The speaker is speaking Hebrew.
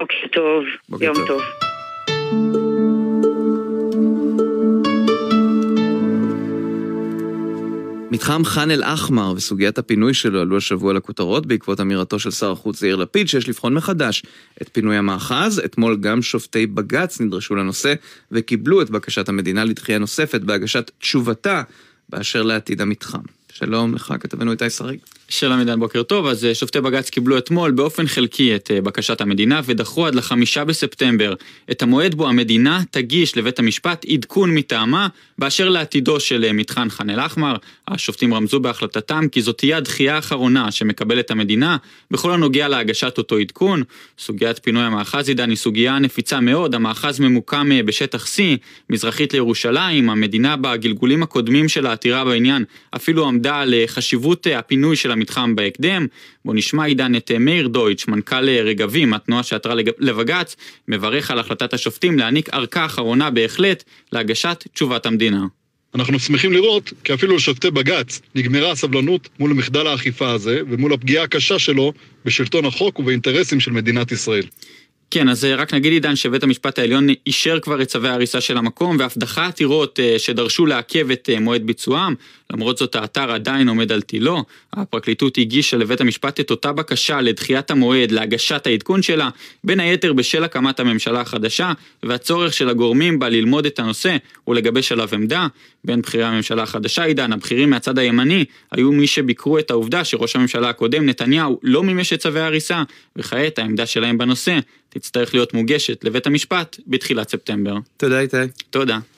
בוקר טוב, בוקר יום טוב. מתחם חאן אל-אחמר וסוגיית הפינוי שלו עלו השבוע לכותרות בעקבות אמירתו של שר החוץ יאיר לפיד שיש לבחון מחדש את פינוי המאחז. אתמול גם שופטי בג"ץ נדרשו לנושא וקיבלו את בקשת המדינה לדחייה נוספת בהגשת תשובתה באשר לעתיד המתחם. שלום לך, כתבנו איתי שריג. שלום עידן, בוקר טוב. אז אה, שופטי בג"ץ קיבלו אתמול באופן חלקי את אה, בקשת המדינה ודחו עד לחמישה בספטמבר את המועד בו המדינה תגיש לבית המשפט עדכון מטעמה באשר לעתידו של אה, מתחן ח'אן אל-אחמר. השופטים רמזו בהחלטתם כי זאת תהיה הדחייה האחרונה שמקבלת המדינה בכל הנוגע להגשת אותו עדכון. סוגיית פינוי המאחז עידן היא סוגיה נפיצה מאוד. המאחז ממוקם בשטח C, מזרחית לירושלים. המדינה בגלגולים הקודמים של העתירה בעניין אפילו עמדה על חשיבות הפינוי של המ המתחם בהקדם. בואו נשמע עידן את אה, מאיר דויטש, מנכ"ל אה, רגבים, התנועה שעתרה לבג"ץ, מברך על החלטת השופטים להעניק ארכה אחרונה בהחלט להגשת תשובת המדינה. אנחנו שמחים לראות כי אפילו לשופטי בג"ץ נגמרה הסבלנות מול מחדל האכיפה הזה ומול הפגיעה הקשה שלו בשלטון החוק ובאינטרסים של מדינת ישראל. כן, אז אה, רק נגיד עידן שבית המשפט העליון אישר כבר את צווי ההריסה של המקום ואף דחה עתירות אה, שדרשו לעכב את אה, מועד ביצועם, למרות זאת האתר עדיין עומד על תילו. הפרקליטות הגישה לבית המשפט את אותה בקשה לדחיית המועד להגשת העדכון שלה, בין היתר בשל הקמת הממשלה החדשה והצורך של הגורמים בה ללמוד את הנושא ולגבש עליו עמדה. בין בכירי הממשלה החדשה, עידן, הבכירים מהצד הימני היו מי שביקרו את העובדה שראש הממשלה הקודם, נתניהו, לא מימש את צווי ההריסה, וכעת העמדה שלהם בנושא תצטרך להיות מוגשת לבית המשפט בתחילת ספטמבר. תודה איתי. תודה.